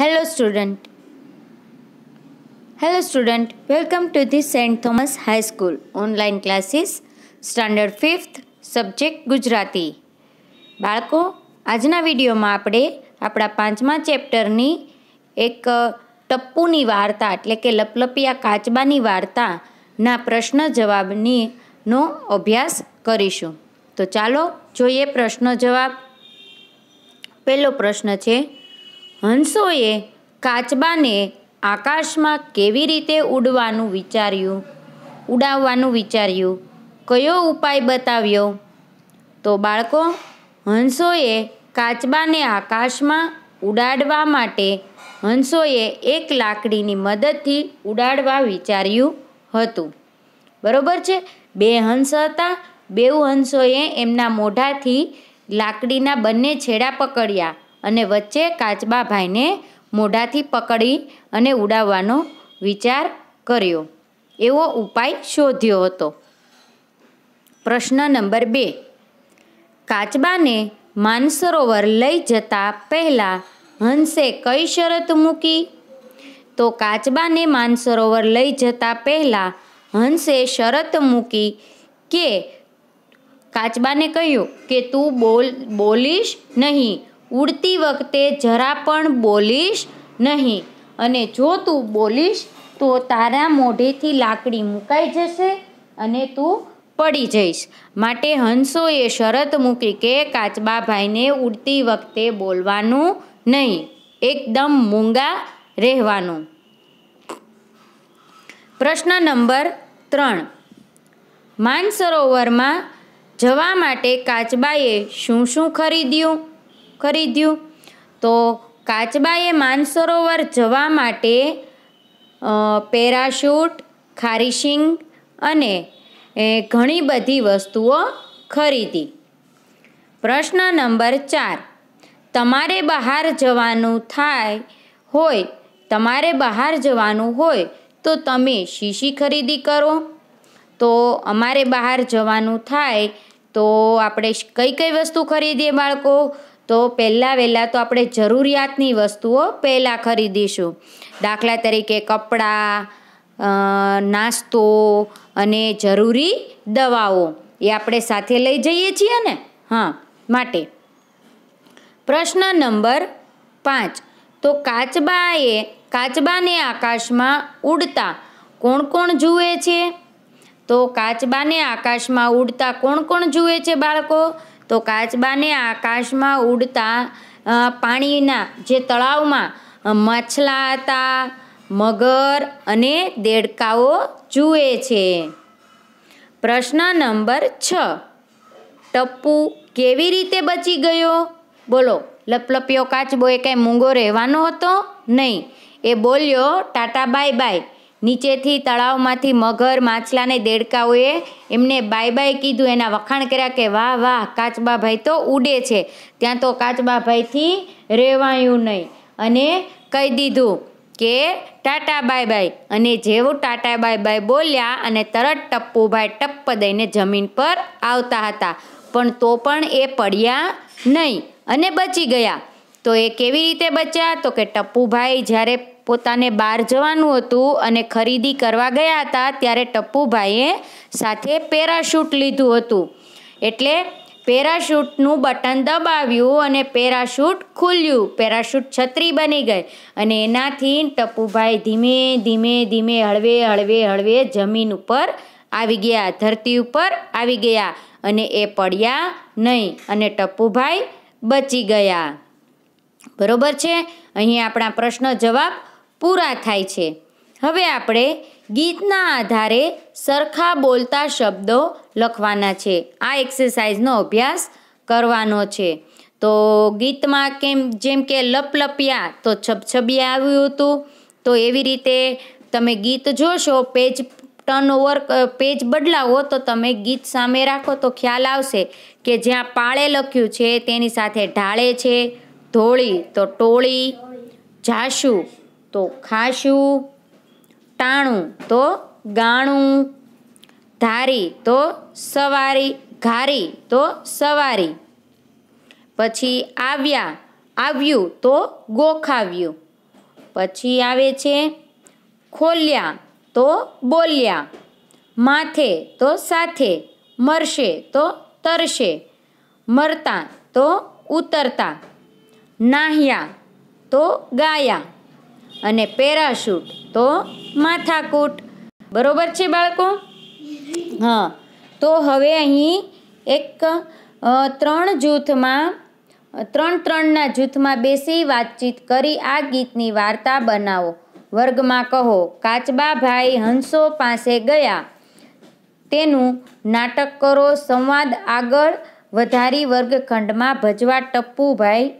hello student hello student welcome to the Saint Thomas High School online classes standard 5th subject Gujarati બાળકો આજના વિડીયોમાં આપણે આપણા પાંચમા ચેપ્ટરની એક ટપ્પુની વાર્તા એટલે કે લપલપિયા કાચબાની વાર્તાના પ્રશ્ન જવાબની નો અભ્યાસ કરીશું તો ચાલો જોઈએ પ્રશ્ન જવાબ પહેલો પ્રશ્ન છે હંસોએ કાચબાને આકાશમાં કેવી રીતે ઉડવાનું વિચાર્યું ઉડાવવાનું વિચાર્યું કયો ઉપાય બતાવ્યો તો બાળકો હંસોએ કાચબાને આકાશમાં ઉડાડવા માટે હંસોએ એક લાકડીની મદદથી ઉડાડવા વિચાર્યું હતું બરોબર છે બે હંસ હતા બેઉ હંસોએ એમના મોઢાથી લાકડીના બંને છેડા પકડ્યા અને વચ્ચે કાચબાભાઈને મોઢાથી પકડી અને ઉડાવવાનો વિચાર કર્યો એવો ઉપાય શોધ્યો હતો પ્રશ્ન નંબર બે કાચબાને માનસરોવર લઈ જતા પહેલાં હંસે કઈ શરત મૂકી તો કાચબાને માનસરોવર લઈ જતા પહેલાં હંસે શરત મૂકી કે કાચબાને કહ્યું કે તું બોલ બોલીશ નહીં ઉડતી વખતે જરા પણ બોલીશ નહીં અને જો તું બોલીશ તો તારા મોઢેથી લાકડી મુકાઈ જશે અને તું પડી જઈશ માટે હંસોએ શરત મૂકી કે કાચબાભાઈને ઉડતી વખતે બોલવાનું નહીં એકદમ મૂંગા રહેવાનું પ્રશ્ન નંબર ત્રણ માનસરોવરમાં જવા માટે કાચબાએ શું શું ખરીદ્યું ખરીદ્યું તો કાચબાએ માનસરોવર જવા માટે પેરાશૂટ ખારીશિંગ અને ઘણી બધી વસ્તુઓ ખરીદી પ્રશ્ન નંબર ચાર તમારે બહાર જવાનું થાય હોય તમારે બહાર જવાનું હોય તો તમે શીશી ખરીદી કરો તો અમારે બહાર જવાનું થાય તો આપણે કઈ કઈ વસ્તુ ખરીદીએ બાળકો તો પહેલાં વહેલાં તો આપણે જરૂરિયાતની વસ્તુઓ પહેલાં ખરીદીશું દાખલા તરીકે કપડાં નાસ્તો અને જરૂરી દવાઓ એ આપણે સાથે લઈ જઈએ છીએ ને હા માટે પ્રશ્ન નંબર પાંચ તો કાચબાએ કાચબાને આકાશમાં ઉડતા કોણ કોણ જુએ છે તો કાચબાને આકાશમાં ઉડતા કોણ કોણ જુએ છે બાળકો તો કાચબાને આકાશમાં ઉડતા પાણીના જે તળાવમાં માછલા હતા મગર અને દેડકાઓ જુએ છે પ્રશ્ન નંબર છ ટપ્પુ કેવી રીતે બચી ગયો બોલો લપલપ્યો કાચબો એ કાંઈ મૂંગો રહેવાનો હતો નહીં એ બોલ્યો ટાટા બાય બાય નીચેથી તળાવમાંથી મગર માછલાને દેડકાઓએ એમને બાય બાય કીધું એના વખાણ કર્યા કે વાહ વાહ કાચબાભાઈ તો ઉડે છે ત્યાં તો કાચબાભાઈથી રહેવાયું નહીં અને કહી દીધું કે ટાટા બાય બાય અને જેવું ટાટા બાય બાય બોલ્યા અને તરત ટપ્પુભાઈ ટપ્પ દઈને જમીન પર આવતા હતા પણ તો પણ એ પડ્યા નહીં અને બચી ગયા તો એ કેવી રીતે બચ્યા તો કે ટપ્પુભાઈ જ્યારે પોતાને બહાર જવાનું હતું અને ખરીદી કરવા ગયા હતા ત્યારે ટપ્પુભાઈએ સાથે પેરાશૂટ લીધું હતું એટલે પેરાશૂટનું બટન દબાવ્યું અને પેરાશૂટ ખુલ્યું પેરાશૂટ છત્રી બની ગઈ અને એનાથી ટપ્પુભાઈ ધીમે ધીમે ધીમે હળવે હળવે હળવે જમીન ઉપર આવી ગયા ધરતી ઉપર આવી ગયા અને એ પડ્યા નહીં અને ટપ્પુભાઈ બચી ગયા બરોબર છે અહીં આપણા પ્રશ્ન જવાબ પૂરા થાય છે હવે આપણે ગીતના આધારે સરખા બોલતા શબ્દો લખવાના છે આ એક્સરસાઇઝનો અભ્યાસ કરવાનો છે તો ગીતમાં કેમ જેમ કે લપલપિયા તો છબછબિયા આવ્યું હતું તો એવી રીતે તમે ગીત જોશો પેજ ટર્ન ઓવર પેજ બદલાવો તો તમે ગીત સામે રાખો તો ખ્યાલ આવશે કે જ્યાં પાળે લખ્યું છે તેની સાથે ઢાળે છે ધોળી તો ટોળી જાશું તો ખાશું ટાણું તો ગાણું ધારી તો સવારી ઘારી તો સવારી પછી આવ્યા આવ્યું તો ગોખાવ્યું પછી આવે છે ખોલ્યા તો બોલ્યા માથે તો સાથે મરશે તો તરશે મરતા તો ઉતરતા નાહ્યા તો ગાયા અને પેરાશૂટ તો માથાકૂટ બરોબર છે બાળકો હા તો હવે અહીં એક ત્રણ જૂથમાં ત્રણ ત્રણના જૂથમાં બેસી વાતચીત કરી આ ગીતની વાર્તા બનાવો વર્ગમાં કહો કાચબાભાઈ હંસો પાસે ગયા તેનું નાટક કરો સંવાદ આગળ વધારી વર્ગખંડમાં ભજવા ટપ્પુભાઈ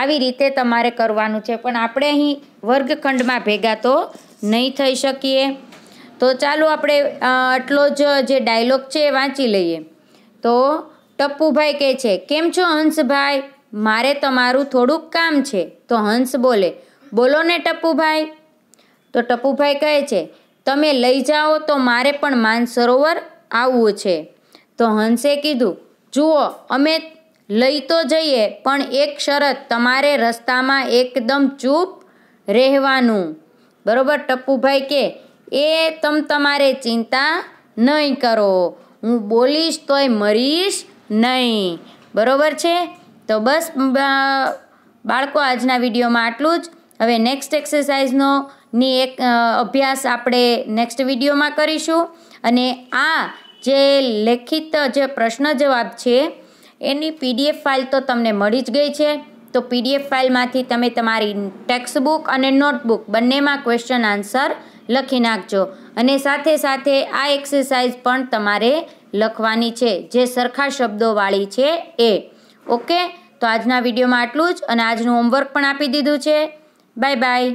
આવી રીતે તમારે કરવાનું છે પણ આપણે અહીં વર્ગખંડમાં ભેગા તો નહીં થઈ શકીએ તો ચાલો આપણે આટલો જ જે ડાયલોગ છે એ વાંચી લઈએ તો ટપ્પુભાઈ કહે છે કેમ છો હંસભાઈ મારે તમારું થોડુંક કામ છે તો હંસ બોલે બોલો ને ટપ્પુભાઈ તો ટપ્પુભાઈ કહે છે તમે લઈ જાઓ તો મારે પણ માનસરોવર આવવું છે તો હંસે કીધું જુઓ અમે લઈ તો જઈએ પણ એક શરત તમારે રસ્તામાં એકદમ ચૂપ રહેવાનું બરોબર ટપ્પુભાઈ કે એ તમ તમારે ચિંતા નહીં કરો હું બોલીશ તોય મરીશ નહીં બરોબર છે તો બસ બાળકો આજના વિડીયોમાં આટલું જ હવે નેક્સ્ટ એક્સરસાઇઝનો ની એક અભ્યાસ આપણે નેક્સ્ટ વિડીયોમાં કરીશું અને આ જે લેખિત જે પ્રશ્ન જવાબ છે એની પીડીએફ ફાઇલ તો તમને મળી જ ગઈ છે તો પીડીએફ ફાઇલમાંથી તમે તમારી ટેક્સ્ટબુક અને નોટબુક બંનેમાં ક્વેશ્ચન આન્સર લખી નાખજો અને સાથે સાથે આ એક્સરસાઇઝ પણ તમારે લખવાની છે જે સરખા શબ્દોવાળી છે એ ઓકે તો આજના વિડીયોમાં આટલું જ અને આજનું હોમવર્ક પણ આપી દીધું છે બાય બાય